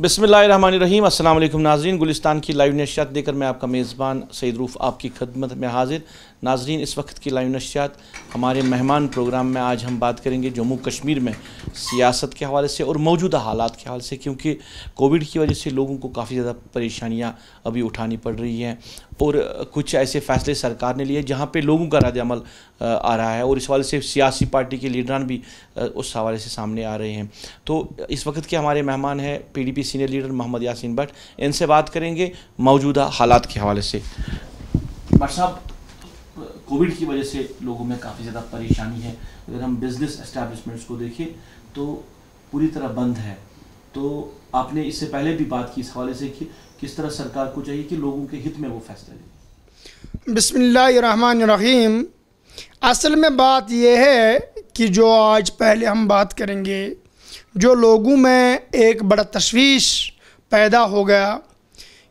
बसमीम अल्लाम नाजरीन गुलिस्तान की लाइव नशियात देकर मैं आपका मेज़बान सईद रूफ़ आपकी खदमत में हाजिर नाजरीन इस वक्त की लाइव नशियात हमारे मेहमान प्रोग्राम में आज हम बात करेंगे जम्मू कश्मीर में सियासत के हवाले से और मौजूदा हालात के हवाले से क्योंकि कोविड की वजह से लोगों को काफ़ी ज़्यादा परेशानियाँ अभी उठानी पड़ रही हैं और कुछ ऐसे फैसले सरकार ने लिए जहाँ पे लोगों का रदल आ रहा है और इस हवाले से सियासी पार्टी के लीडरान भी उस हवाले से सामने आ रहे हैं तो इस वक्त के हमारे मेहमान हैं PDP senior leader Mohammad Yasin Bhat इनसे बात करेंगे मौजूदा हालात के हवाले से भट्ट साहब कोविड की वजह से लोगों में काफ़ी ज़्यादा परेशानी है अगर हम बिज़नेस इस्टेबलिशमेंट्स को देखें तो पूरी तरह बंद है तो आपने इससे पहले भी बात की इस हवाले से कि किस तरह सरकार को चाहिए कि लोगों के हित में वो फैसले ले बसमीम असल में बात यह है कि जो आज पहले हम बात करेंगे जो लोगों में एक बड़ा तशवीश पैदा हो गया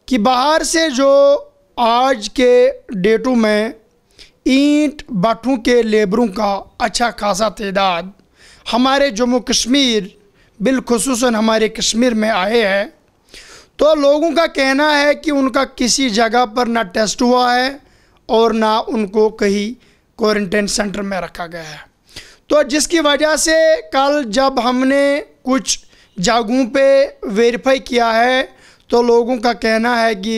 कि बाहर से जो आज के डेटों में ईंट भट्ठों के लेबरों का अच्छा खासा तदाद हमारे जम्मू कश्मीर बिलखसूस हमारे कश्मीर में आए हैं तो लोगों का कहना है कि उनका किसी जगह पर ना टेस्ट हुआ है और ना उनको कहीं क्वारंटाइन सेंटर में रखा गया है तो जिसकी वजह से कल जब हमने कुछ जगहों पे वेरीफाई किया है तो लोगों का कहना है कि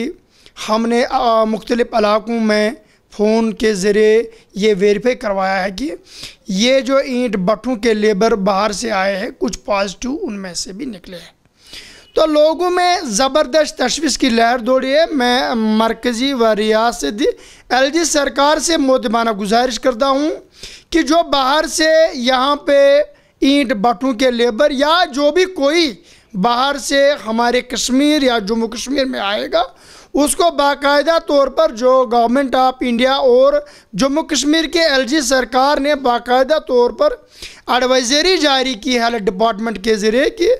हमने मुख्तलिफ़ इलाकों में फ़ोन के ज़रिए ये वेरीफाई करवाया है कि ये जो ईंट बटों के लेबर बाहर से आए हैं कुछ पॉजिटिव उनमें से भी निकले हैं तो लोगों में ज़बरदस्त तशवीश की लहर दौड़ी है मैं मरकज़ी व रियासत जी सरकार से मोदाना गुजारिश करता हूँ कि जो बाहर से यहाँ पे ईंट भट्टों के लेबर या जो भी कोई बाहर से हमारे कश्मीर या जम्मू कश्मीर में आएगा उसको बाकायदा तौर पर जो गवर्नमेंट ऑफ इंडिया और जम्मू कश्मीर के एलजी सरकार ने बाकायदा तौर पर एडवाइजरी जारी की है हेल्थ डिपार्टमेंट के ज़रिए कि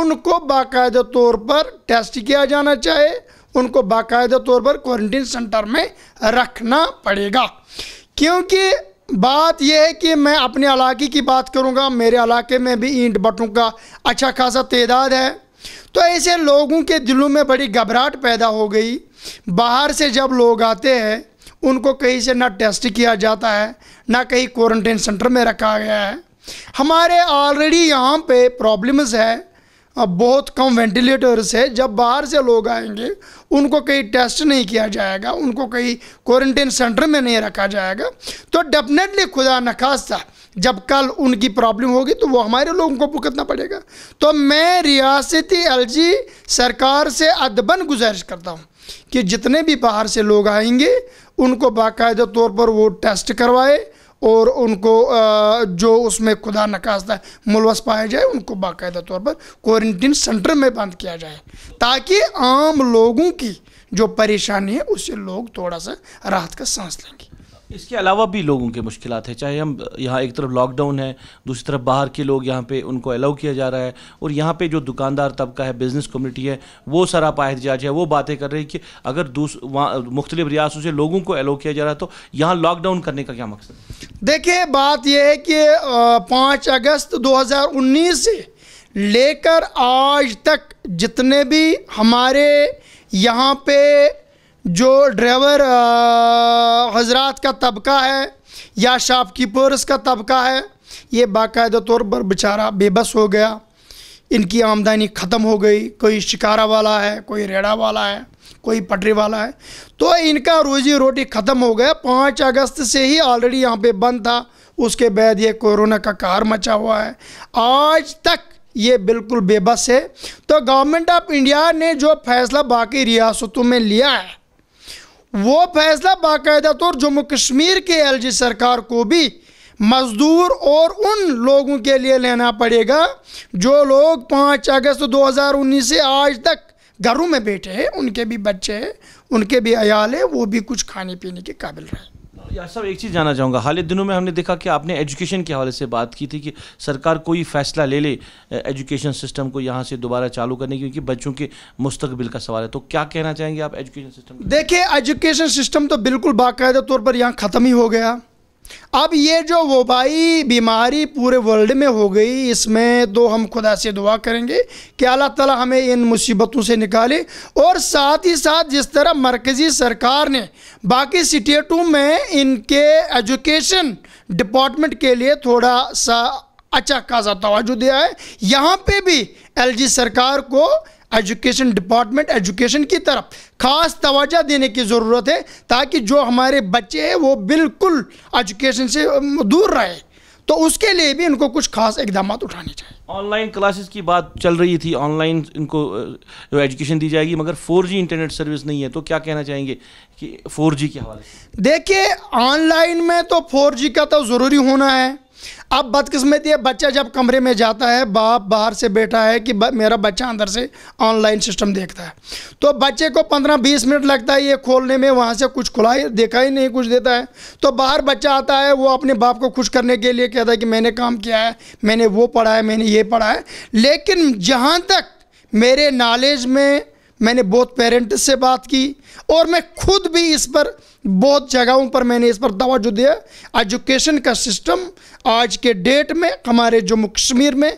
उनको बाकायदा तौर पर टेस्ट किया जाना चाहिए उनको बाकायदा तौर पर क्वारंटीन सेंटर में रखना पड़ेगा क्योंकि बात यह है कि मैं अपने इलाके की बात करूंगा मेरे इलाके में भी ईंट भट्टों का अच्छा खासा तदाद है तो ऐसे लोगों के दिलों में बड़ी घबराहट पैदा हो गई बाहर से जब लोग आते हैं उनको कहीं से ना टेस्ट किया जाता है ना कहीं क्वारंटाइन सेंटर में रखा गया है हमारे ऑलरेडी यहाँ पे प्रॉब्लम्स है बहुत कम वेंटिलेटर्स है जब बाहर से लोग आएंगे उनको कहीं टेस्ट नहीं किया जाएगा उनको कहीं क्वारंटाइन सेंटर में नहीं रखा जाएगा तो डेफिनेटली खुदा नखास्ता जब कल उनकी प्रॉब्लम होगी तो वो हमारे लोगों को भुगतना पड़ेगा तो मैं रियासती एलजी सरकार से अदबन गुजारिश करता हूँ कि जितने भी बाहर से लोग आएंगे उनको बाकायदा तौर पर वो टेस्ट करवाए और उनको जो उसमें खुदा नकाशदा मुलवस पाया जाए उनको बाकायदा तौर पर क्वारंटीन सेंटर में बंद किया जाए ताकि आम लोगों की जो परेशानी है उससे लोग थोड़ा सा राहत का सांस लेंगे इसके अलावा भी लोगों के मुश्किल है चाहे हम यहाँ एक तरफ लॉकडाउन है दूसरी तरफ बाहर के लोग यहाँ पे उनको अलाउ किया जा रहा है और यहाँ पे जो दुकानदार तबका है बिज़नेस कम्युनिटी है वो सारा पाहजाज है वो बातें कर रही है कि अगर दूस वहाँ मुख्तलिफ रियासतों से लोगों को अलाउ किया जा रहा है तो यहाँ लॉकडाउन करने का क्या मकसद देखिए बात यह है कि पाँच अगस्त दो से लेकर आज तक जितने भी हमारे यहाँ पे जो ड्राइवर हजरात का तबका है या शॉपकीपर्स का तबका है ये बाकायदा तौर पर बेचारा बेबस हो गया इनकी आमदनी ख़त्म हो गई कोई शिकारा वाला है कोई रेड़ा वाला है कोई पटरी वाला है तो इनका रोजी रोटी ख़त्म हो गया पाँच अगस्त से ही ऑलरेडी यहाँ पे बंद था उसके बाद ये कोरोना का कार मचा हुआ है आज तक ये बिल्कुल बेबस है तो गवर्नमेंट ऑफ इंडिया ने जो फैसला बाकी रियासतों में लिया है वो फैसला बाकायदा तौर जम्मू कश्मीर के एलजी सरकार को भी मजदूर और उन लोगों के लिए लेना पड़ेगा जो लोग 5 अगस्त 2019 से आज तक घरों में बैठे हैं उनके भी बच्चे हैं उनके भी अयाल है वो भी कुछ खाने पीने के काबिल रहे यार एक चीज़ जानना चाहूँगा हाल ही दिनों में हमने देखा कि आपने एजुकेशन के हवाले से बात की थी कि सरकार कोई फैसला ले ले एजुकेशन सिस्टम को यहाँ से दोबारा चालू करने की क्योंकि बच्चों के मुस्तबिल का सवाल है तो क्या कहना चाहेंगे आप एजुकेशन सिस्टम देखिए एजुकेशन सिस्टम तो बिल्कुल बाकायदा तौर पर यहाँ ख़त्म ही हो गया अब ये जो वबाई बीमारी पूरे वर्ल्ड में हो गई इसमें तो हम खुदा से दुआ करेंगे कि अल्लाह ताला हमें इन मुसीबतों से निकाले और साथ ही साथ जिस तरह मरकज़ी सरकार ने बाकी स्टेटों में इनके एजुकेशन डिपार्टमेंट के लिए थोड़ा सा अच्छा खासा तोजो दिया है यहाँ पे भी एलजी सरकार को एजुकेशन डिपार्टमेंट एजुकेशन की तरफ खास तोजह देने की ज़रूरत है ताकि जो हमारे बच्चे हैं वो बिल्कुल एजुकेशन से दूर रहे तो उसके लिए भी इनको कुछ खास इकदाम उठाने चाहिए ऑनलाइन क्लासेस की बात चल रही थी ऑनलाइन इनको जो एजुकेशन दी जाएगी मगर 4G इंटरनेट सर्विस नहीं है तो क्या कहना चाहेंगे कि 4G के हवाले से देखिए ऑनलाइन में तो 4G का तो ज़रूरी होना है अब बदकिस्मती है बच्चा जब कमरे में जाता है बाप बाहर से बैठा है कि मेरा बच्चा अंदर से ऑनलाइन सिस्टम देखता है तो बच्चे को पंद्रह बीस मिनट लगता है ये खोलने में वहाँ से कुछ खुला ही देखा ही नहीं कुछ देता है तो बाहर बच्चा आता है वो अपने बाप को खुश करने के लिए कहता है कि मैंने काम किया है मैंने वो पढ़ा है मैंने ये पढ़ा है लेकिन जहाँ तक मेरे नॉलेज में मैंने बहुत पेरेंट्स से बात की और मैं खुद भी इस पर बहुत जगहों पर मैंने इस पर जो दिया एजुकेशन का सिस्टम आज के डेट में हमारे जम्मू कश्मीर में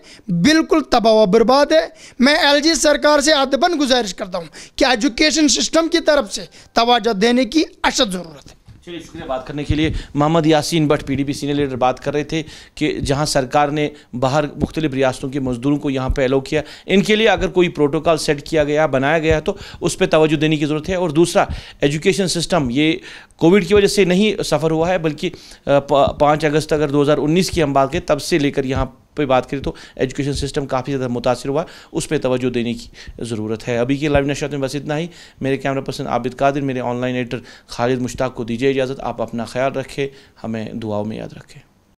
बिल्कुल तबाह बर्बाद है मैं एलजी सरकार से अदबन गुजारिश करता हूँ कि एजुकेशन सिस्टम की तरफ से तोजा देने की अशद ज़रूरत है चलिए इसके लिए बात करने के लिए Mohammad Yasin Bhat P senior leader बात कर रहे थे कि जहां सरकार ने बाहर मुख्तलिफ रियासतों के मजदूरों को यहां पर अलो किया इनके लिए अगर कोई प्रोटोकॉल सेट किया गया बनाया गया तो उस पर तोज्जो देने की ज़रूरत है और दूसरा एजुकेशन सिस्टम ये कोविड की वजह से नहीं सफ़र हुआ है बल्कि पाँच अगस्त अगर दो की हम बात करें तब से लेकर यहाँ पर बात करें तो एजुकेशन सिस्टम काफ़ी ज़्यादा मुतासर हुआ उस पर तोज्जो देने की ज़रूरत है अभी के लाइव नशात में बस इतना ही मेरे कैमरा पर्सन आबिद कादिर मेरे ऑनलाइन एडिटर खालिद मुश्ताक को दीजिए इजाज़त आप अपना ख्याल रखें हमें दुआओं में याद रखें